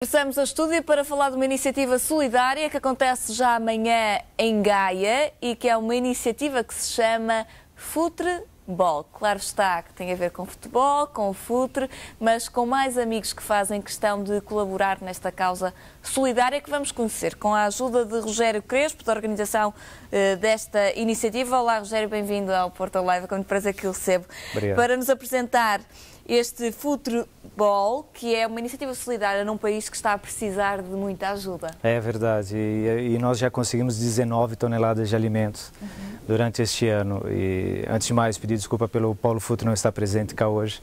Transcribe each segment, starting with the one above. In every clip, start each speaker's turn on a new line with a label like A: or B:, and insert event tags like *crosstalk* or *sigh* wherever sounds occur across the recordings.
A: Começamos ao estúdio para falar de uma iniciativa solidária que acontece já amanhã em Gaia e que é uma iniciativa que se chama Futebol. Claro está que tem a ver com futebol, com futre, mas com mais amigos que fazem questão de colaborar nesta causa solidária que vamos conhecer com a ajuda de Rogério Crespo, da organização eh, desta iniciativa. Olá, Rogério, bem-vindo ao Porto Live. Com muito prazer que o recebo. Obrigado. Para nos apresentar este futebol, que é uma iniciativa solidária num país que está a precisar de muita ajuda.
B: É verdade, e, e nós já conseguimos 19 toneladas de alimentos uhum. durante este ano. E antes de mais, pedir desculpa pelo Paulo Futre não estar presente cá hoje,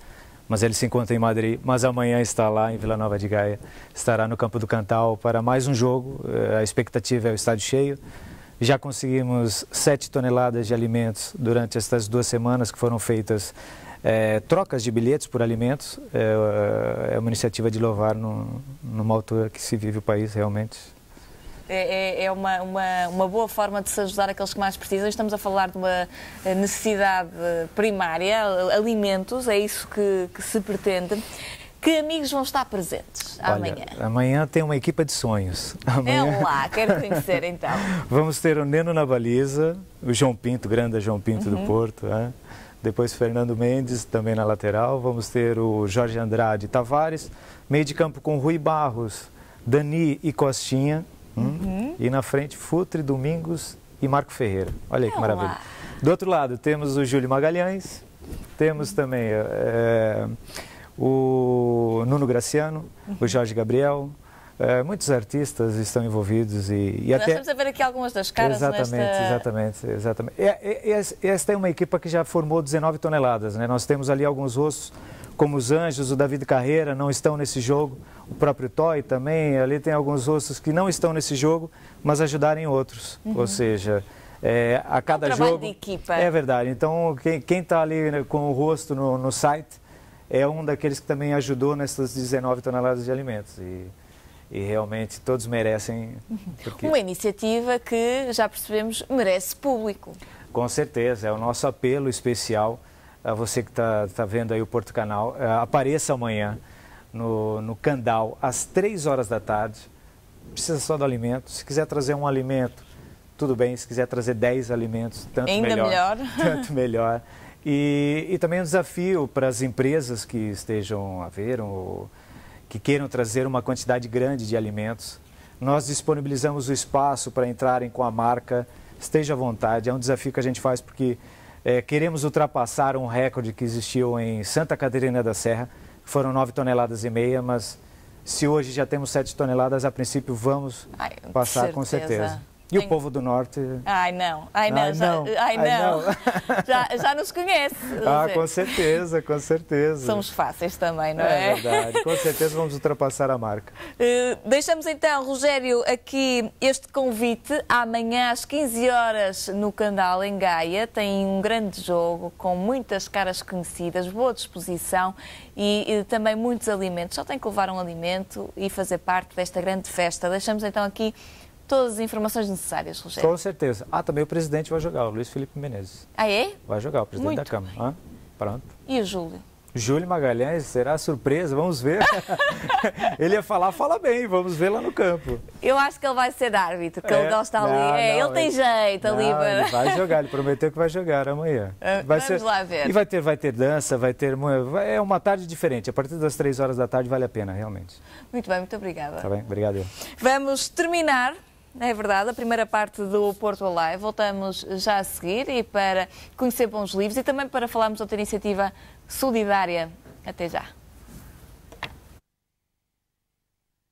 B: mas ele se encontra em Madrid, mas amanhã está lá em Vila Nova de Gaia, estará no Campo do Cantal para mais um jogo. Eh, a expectativa é o estádio cheio. Já conseguimos 7 toneladas de alimentos durante estas duas semanas que foram feitas é, trocas de bilhetes por alimentos é, é, é uma iniciativa de louvar no, numa altura que se vive o país realmente.
A: É, é, é uma, uma, uma, boa forma de se ajudar aqueles que mais precisam. Estamos a falar de uma eh, necessidade primária, alimentos, é isso que, que se pretende. Que amigos vão estar presentes amanhã? Olha,
B: amanhã tem uma equipa de sonhos. *laughs* Amanhã... É lá, quero conhecer
A: então. *laughs*
B: Vamos ter o Neno na baliza, o João Pinto, grande João Pinto uhum. do Porto. É? depois Fernando Mendes, também na lateral. Vamos ter o Jorge Andrade Tavares, meio de campo com Rui Barros, Dani e Costinha. Hum? Uhum. E na frente, Futre, Domingos e Marco Ferreira. Olha aí que maravilha. Do outro lado, temos o Júlio Magalhães, temos também é, o Nuno Graciano, o uhum. Jorge Gabriel, Uh, muitos artistas estão envolvidos e, e Nós até... estamos
A: a ver aqui algumas das caras Exatamente, nesta...
B: exatamente, exatamente. É, é, é, esta é uma equipa que já formou 19 toneladas, né? Nós temos ali alguns rostos, como os Anjos, o David Carreira, não estão nesse jogo, o próprio Toy também, ali tem alguns rostos que não estão nesse jogo, mas ajudarem outros, uhum. ou seja... É, a cada um jogo de equipa. é verdade então quem está ali né, com o rosto no, no site é um daqueles que também ajudou nessas 19 toneladas de alimentos e e realmente todos merecem. Porque... Uma
A: iniciativa que já percebemos merece público.
B: Com certeza, é o nosso apelo especial a você que está tá vendo aí o Porto Canal. Eh, apareça amanhã no, no Candal às três horas da tarde. Precisa só do alimento. Se quiser trazer um alimento, tudo bem. Se quiser trazer dez alimentos, tanto Ainda melhor. melhor. *laughs* Tanto melhor. E, e também um desafio para as empresas que estejam a ver. Ou, que queiram trazer uma quantidade grande de alimentos. Nós disponibilizamos o espaço para entrarem com a marca. Esteja à vontade, é um desafio que a gente faz porque é, queremos ultrapassar um recorde que existiu em Santa Catarina da Serra, foram 9 toneladas e meia, mas se hoje já temos 7 toneladas, a princípio vamos Ai, passar certeza. com certeza. E o povo do Norte.
A: Ai, não, ai, não, ai, já, não. Ai, não. *laughs* já, já nos conhece. Ah, com certeza,
B: com certeza. Somos
A: fáceis também, não é? É verdade,
B: com *laughs* certeza vamos ultrapassar a marca.
A: Uh, deixamos então, Rogério, aqui este convite. Amanhã às 15 horas no Candal, em Gaia tem um grande jogo com muitas caras conhecidas, boa disposição e, e também muitos alimentos. Só tem que levar um alimento e fazer parte desta grande festa. Deixamos então aqui todas as informações necessárias, Rogério? Com
B: certeza. Ah, também o presidente vai jogar, o Luiz Felipe Menezes. Ah, é? Vai jogar, o presidente Muito da Câmara. pronto. E o Júlio? Júlio Magalhães, será surpresa? Vamos ver. *laughs* ele ia falar, fala bem, vamos ver lá no campo.
A: Eu acho que ele vai ser árbitro, que é, ele gosta não, ali. É, ele tem ele, jeito não, ali. Para... Ele vai jogar, ele
B: prometeu que vai jogar amanhã. Ah, vai vamos ser, lá ver. E vai ter, vai ter dança, vai ter. É uma tarde diferente. A partir das três horas da tarde vale a pena, realmente.
A: Muito bem, muito obrigada.
B: Tá bem, obrigado.
A: Vamos terminar é verdade, a primeira parte do Porto Alive. Voltamos já a seguir e para conhecer bons livros e também para falarmos outra iniciativa solidária. Até já.